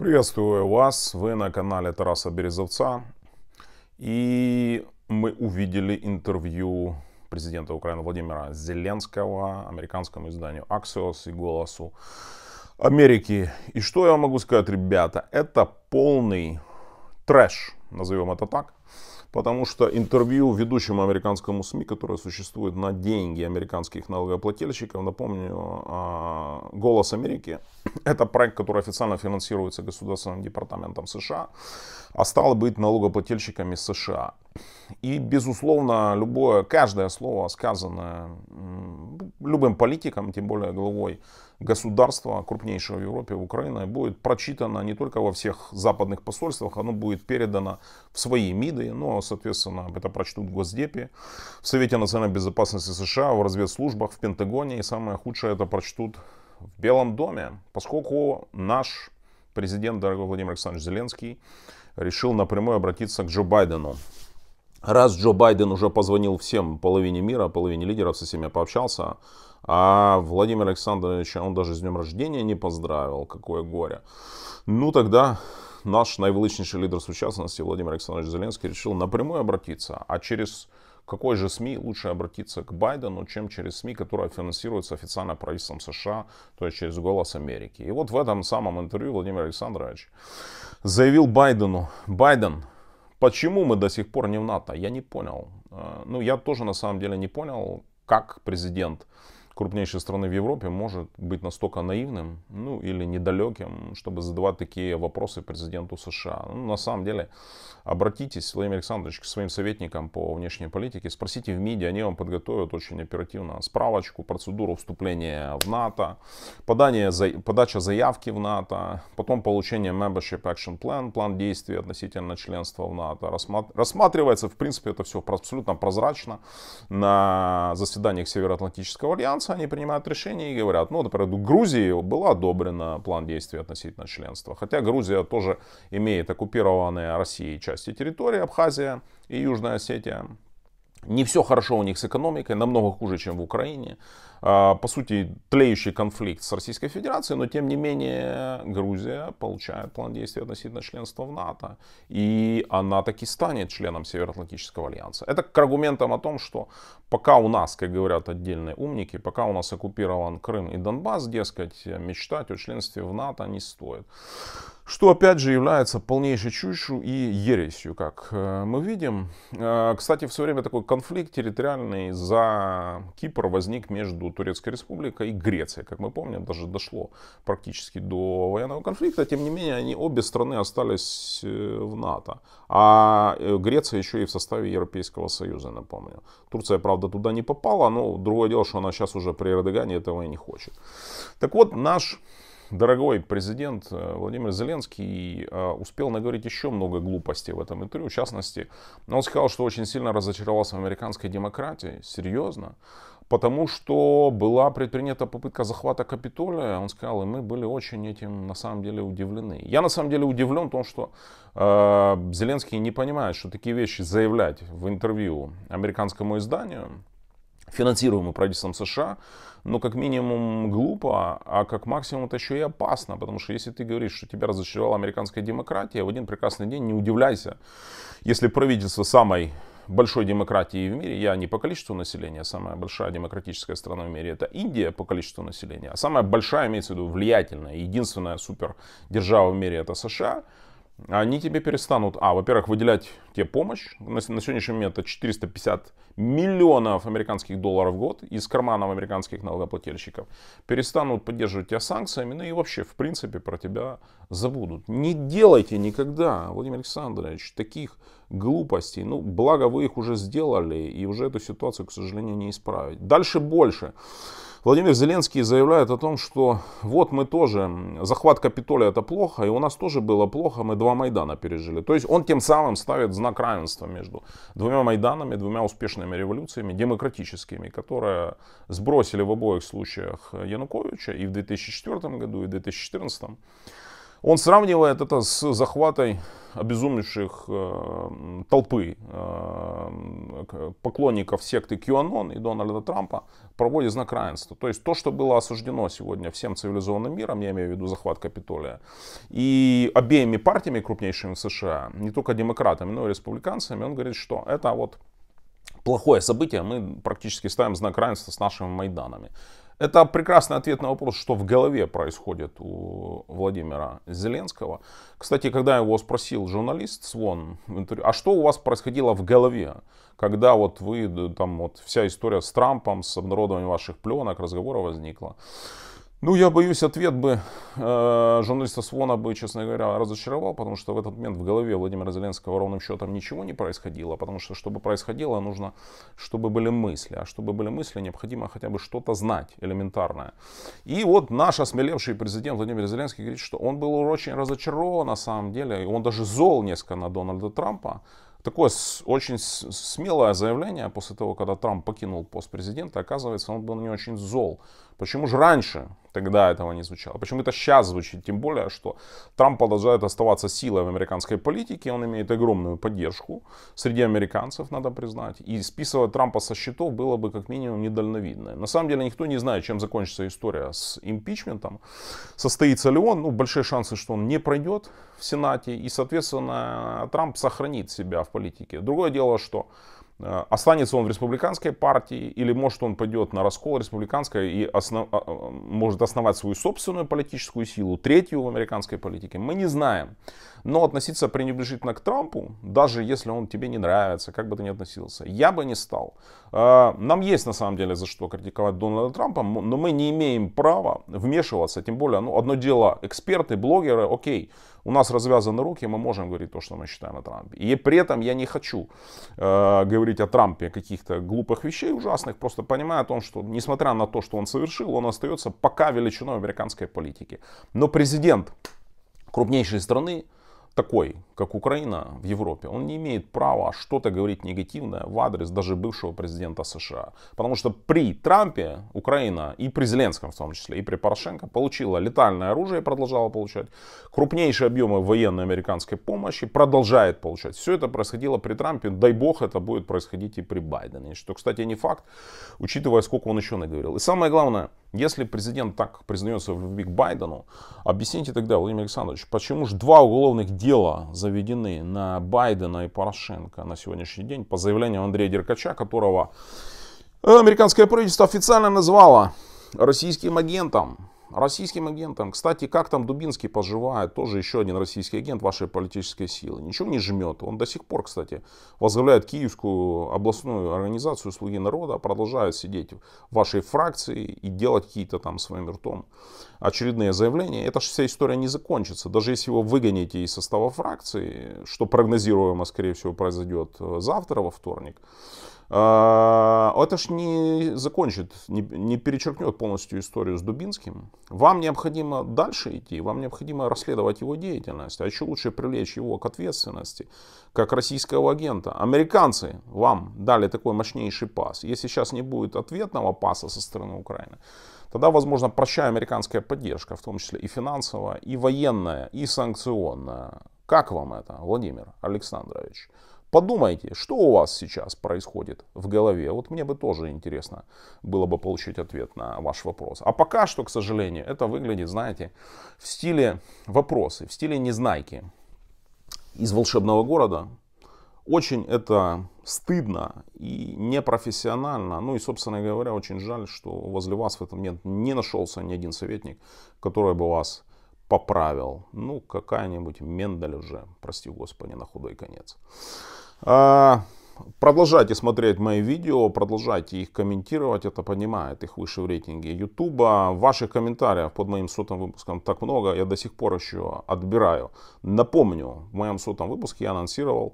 Приветствую вас, вы на канале Тараса Березовца. И мы увидели интервью президента Украины Владимира Зеленского американскому изданию Axios и «Голосу Америки». И что я могу сказать, ребята, это полный трэш назовем это так, потому что интервью ведущему американскому СМИ, которое существует на деньги американских налогоплательщиков, напомню, а, «Голос Америки» — это проект, который официально финансируется Государственным департаментом США, а стало быть налогоплательщиками США. И, безусловно, любое, каждое слово, сказанное любым политиком, тем более главой государства, крупнейшего в Европе, Украина, будет прочитано не только во всех западных посольствах, оно будет передано в свои МИДы, но, ну, а, соответственно, это прочтут в Госдепе, в Совете национальной безопасности США, в разведслужбах, в Пентагоне, и самое худшее это прочтут в Белом доме, поскольку наш президент, дорогой Владимир Александрович Зеленский, решил напрямую обратиться к Джо Байдену раз Джо Байден уже позвонил всем, половине мира, половине лидеров, со всеми пообщался, а Владимир Александрович, он даже с днем рождения не поздравил, какое горе. Ну тогда наш наивеличнейший лидер сучасності Владимир Александрович Зеленский решил напрямую обратиться, а через какой же СМИ лучше обратиться к Байдену, чем через СМИ, которая финансируется официально правительством США, то есть через «Голос Америки». И вот в этом самом интервью Владимир Александрович заявил Байдену, «Байден, Почему мы до сих пор не в НАТО? Я не понял. Э, ну, я тоже на самом деле не понял, как президент крупнейшей страны в Европе может быть настолько наивным, ну или недалеким, чтобы задавать такие вопросы президенту США. Ну, на самом деле, обратитесь, Владимир Александрович, к своим советникам по внешней политике, спросите в МИДе, они вам подготовят очень оперативно справочку, процедуру вступления в НАТО, подание, подача заявки в НАТО, потом получение Membership Action Plan, план действий относительно членства в НАТО. Рассматривается, в принципе, это все абсолютно прозрачно на заседаниях Североатлантического альянса, они принимают решение и говорят, ну, например, Грузии был одобрен план действий относительно членства. Хотя Грузия тоже имеет оккупированные Россией части территории, Абхазия и Южная Осетия. Не все хорошо у них с экономикой, намного хуже, чем в Украине. А, по сути, тлеющий конфликт с Российской Федерацией, но тем не менее Грузия получает план действий относительно членства в НАТО. И она таки станет членом Североатлантического альянса. Это к аргументам о том, что пока у нас, как говорят отдельные умники, пока у нас оккупирован Крым и Донбасс, дескать, мечтать о членстве в НАТО не стоит что опять же является полнейшей чушью и ересью, как э, мы видим. Э, кстати, в свое время такой конфликт территориальный за Кипр возник между Турецкой Республикой и Грецией. Как мы помним, даже дошло практически до военного конфликта. Тем не менее, они обе страны остались э, в НАТО. А Греция еще и в составе Европейского Союза, напомню. Турция, правда, туда не попала, но другое дело, что она сейчас уже при Эрдогане этого и не хочет. Так вот, наш дорогой президент э, Владимир Зеленский э, успел наговорить еще много глупостей в этом интервью. В частности, он сказал, что очень сильно разочаровался в американской демократии. Серьезно? потому что была предпринята попытка захвата Капитолия, он сказал, и мы были очень этим на самом деле удивлены. Я на самом деле удивлен том, что э, Зеленский не понимает, что такие вещи заявлять в интервью американскому изданию, финансируемый правительством США, но как минимум глупо, а как максимум это еще и опасно, потому что если ты говоришь, что тебя разочаровала американская демократия, в один прекрасный день не удивляйся, если правительство самой большой демократии в мире, я не по количеству населения, а самая большая демократическая страна в мире это Индия по количеству населения, а самая большая, имеется в виду влиятельная, единственная супердержава в мире это США, они тебе перестанут, а, во-первых, выделять тебе помощь. На, на сегодняшний момент это 450 миллионов американских долларов в год из карманов американских налогоплательщиков. Перестанут поддерживать тебя санкциями, ну и вообще, в принципе, про тебя забудут. Не делайте никогда, Владимир Александрович, таких глупостей. Ну, благо вы их уже сделали, и уже эту ситуацию, к сожалению, не исправить. Дальше больше. Владимир Зеленский заявляет о том, что вот мы тоже, захват Капитолия это плохо, и у нас тоже было плохо, мы два Майдана пережили. То есть он тем самым ставит знак равенства между двумя Майданами, двумя успешными революциями, демократическими, которые сбросили в обоих случаях Януковича и в 2004 году, и в 2014. Он сравнивает это с захватой обезумевших э, толпы э, поклонников секты QAnon и Дональда Трампа проводит знак равенства. То есть то, что было осуждено сегодня всем цивилизованным миром, я имею в виду захват Капитолия, и обеими партиями крупнейшими в США, не только демократами, но и республиканцами, он говорит, что это вот плохое событие, мы практически ставим знак равенства с нашими Майданами. Это прекрасный ответ на вопрос, что в голове происходит у Владимира Зеленского. Кстати, когда его спросил журналист Свон, а что у вас происходило в голове, когда вот вы, там вот вся история с Трампом, с обнародованием ваших пленок, разговора возникла. Ну, я боюсь, ответ бы э, журналиста Свона бы, честно говоря, разочаровал, потому что в этот момент в голове Владимира Зеленского ровным счетом ничего не происходило, потому что, чтобы происходило, нужно, чтобы были мысли, а чтобы были мысли, необходимо хотя бы что-то знать элементарное. И вот наш осмелевший президент Владимир Зеленский говорит, что он был очень разочарован на самом деле, и он даже зол несколько на Дональда Трампа, такое очень смелое заявление после того, когда Трамп покинул пост президента. Оказывается, он был не очень зол. Почему же раньше тогда этого не звучало. Почему это сейчас звучит? Тем более, что Трамп продолжает оставаться силой в американской политике, он имеет огромную поддержку среди американцев, надо признать. И списывать Трампа со счетов было бы как минимум недальновидно. На самом деле никто не знает, чем закончится история с импичментом. Состоится ли он? Ну, большие шансы, что он не пройдет в Сенате. И, соответственно, Трамп сохранит себя в политике. Другое дело, что Э, останется он в республиканской партии или может он пойдет на раскол республиканской и основ... Э, э, может основать свою собственную политическую силу, третью в американской политике, мы не знаем. Но относиться пренебрежительно к Трампу, даже если он тебе не нравится, как бы ты ни относился, я бы не стал. Нам есть на самом деле за что критиковать Дональда Трампа, но мы не имеем права вмешиваться, тем более, ну, одно дело эксперты, блогеры, окей, у нас развязаны руки, мы можем говорить то, что мы считаем о Трампе. И при этом я не хочу э, говорить о Трампе каких-то глупых вещей ужасных, просто понимая о том, что несмотря на то, что он совершил, он остается пока величиной американской политики. Но президент крупнейшей страны, такой, как Украина в Европе, он не имеет права что-то говорить негативное в адрес даже бывшего президента США. Потому что при Трампе Украина и при Зеленском в том числе, и при Порошенко получила летальное оружие, и продолжала получать, крупнейшие объемы военной американской помощи, продолжает получать. Все это происходило при Трампе, дай бог это будет происходить и при Байдене. Что, кстати, не факт, учитывая, сколько он еще наговорил. И самое главное, если президент так признается в любви к Байдену, объясните тогда, Владимир Александрович, почему же два уголовных дела заведены на Байдена и Порошенко на сегодняшний день по заявлению Андрея Деркача, которого американское правительство официально назвало российским агентом российским агентам. Кстати, как там Дубинский поживает, тоже еще один российский агент вашей политической силы. Ничего не жмет. Он до сих пор, кстати, возглавляет Киевскую областную организацию «Слуги народа», продолжает сидеть в вашей фракции и делать какие-то там своим ртом очередные заявления. Эта вся история не закончится. Даже если его выгоните из состава фракции, что прогнозируемо, скорее всего, произойдет э, завтра во вторник, а, это ж не закончит, не, не перечеркнет полностью историю с Дубинским. Вам необходимо дальше идти, вам необходимо расследовать его деятельность, а еще лучше привлечь его к ответственности, как российского агента. Американцы вам дали такой мощнейший пас. Если сейчас не будет ответного паса со стороны Украины, тогда, возможно, прощая американская поддержка, в том числе и финансовая, и военная, и санкционная. Как вам это, Владимир Александрович? Подумайте, что у вас сейчас происходит в голове. Вот мне бы тоже интересно было бы получить ответ на ваш вопрос. А пока что, к сожалению, это выглядит, знаете, в стиле вопросы, в стиле незнайки из волшебного города. Очень это стыдно и непрофессионально. Ну и, собственно говоря, очень жаль, что возле вас в этот момент не нашелся ни один советник, который бы вас поправил. Ну, какая-нибудь Мендель уже, прости господи, на худой конец. А, продолжайте смотреть мои видео, продолжайте их комментировать, это поднимает их выше в рейтинге Ютуба. Ваших комментариев под моим сотым выпуском так много, я до сих пор еще отбираю. Напомню, в моем сотом выпуске я анонсировал,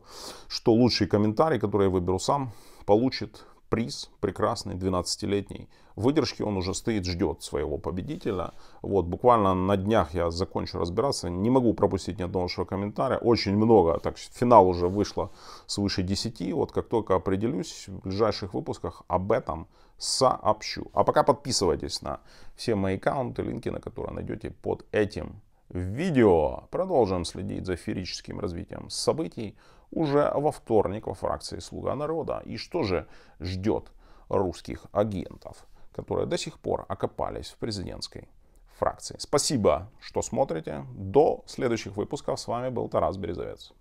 что лучший комментарий, который я выберу сам, получит приз прекрасный 12-летний Выдержки он уже стоит, ждет своего победителя. Вот, буквально на днях я закончу разбираться, не могу пропустить ни одного вашего комментария, очень много, так финал уже вышло свыше 10, вот как только определюсь в ближайших выпусках об этом сообщу. А пока подписывайтесь на все мои аккаунты, линки на которые найдете под этим видео. Продолжим следить за ферическим развитием событий уже во вторник во фракции «Слуга народа». И что же ждет русских агентов? которые до сих пор окопались в президентской фракции. Спасибо, что смотрите. До следующих выпусков. С вами был Тарас Березовец.